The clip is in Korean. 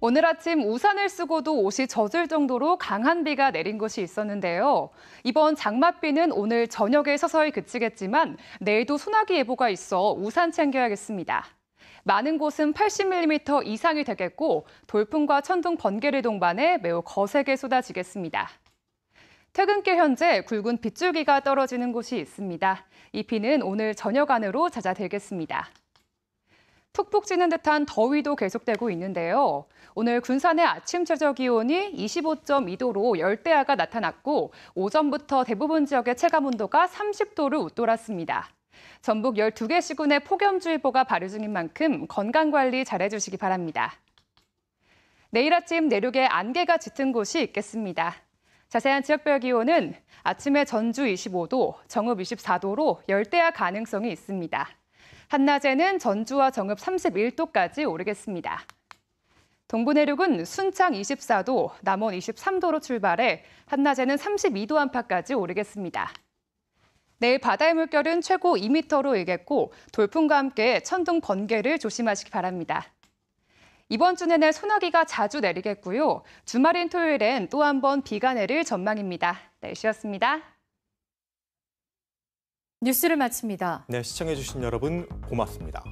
오늘 아침 우산을 쓰고도 옷이 젖을 정도로 강한 비가 내린 곳이 있었는데요. 이번 장맛비는 오늘 저녁에 서서히 그치겠지만 내일도 소나기 예보가 있어 우산 챙겨야겠습니다. 많은 곳은 80mm 이상이 되겠고 돌풍과 천둥 번개를 동반해 매우 거세게 쏟아지겠습니다. 퇴근길 현재 굵은 빗줄기가 떨어지는 곳이 있습니다. 이 비는 오늘 저녁 안으로 잦아들겠습니다. 푹푹 찌는 듯한 더위도 계속되고 있는데요. 오늘 군산의 아침 최저 기온이 25.2도로 열대야가 나타났고 오전부터 대부분 지역의 체감 온도가 30도를 웃돌았습니다. 전북 12개 시군에 폭염주의보가 발효 중인 만큼 건강관리 잘해주시기 바랍니다. 내일 아침 내륙에 안개가 짙은 곳이 있겠습니다. 자세한 지역별 기온은 아침에 전주 25도, 정읍 24도로 열대야 가능성이 있습니다. 한낮에는 전주와 정읍 31도까지 오르겠습니다. 동부 내륙은 순창 24도, 남원 23도로 출발해 한낮에는 32도 안팎까지 오르겠습니다. 내일 바다의 물결은 최고 2m로 일겠고 돌풍과 함께 천둥 번개를 조심하시기 바랍니다. 이번 주 내내 소나기가 자주 내리겠고요. 주말인 토요일엔 또 한 번 비가 내릴 전망입니다. 날씨였습니다. 뉴스를 마칩니다. 네, 시청해주신 여러분 고맙습니다.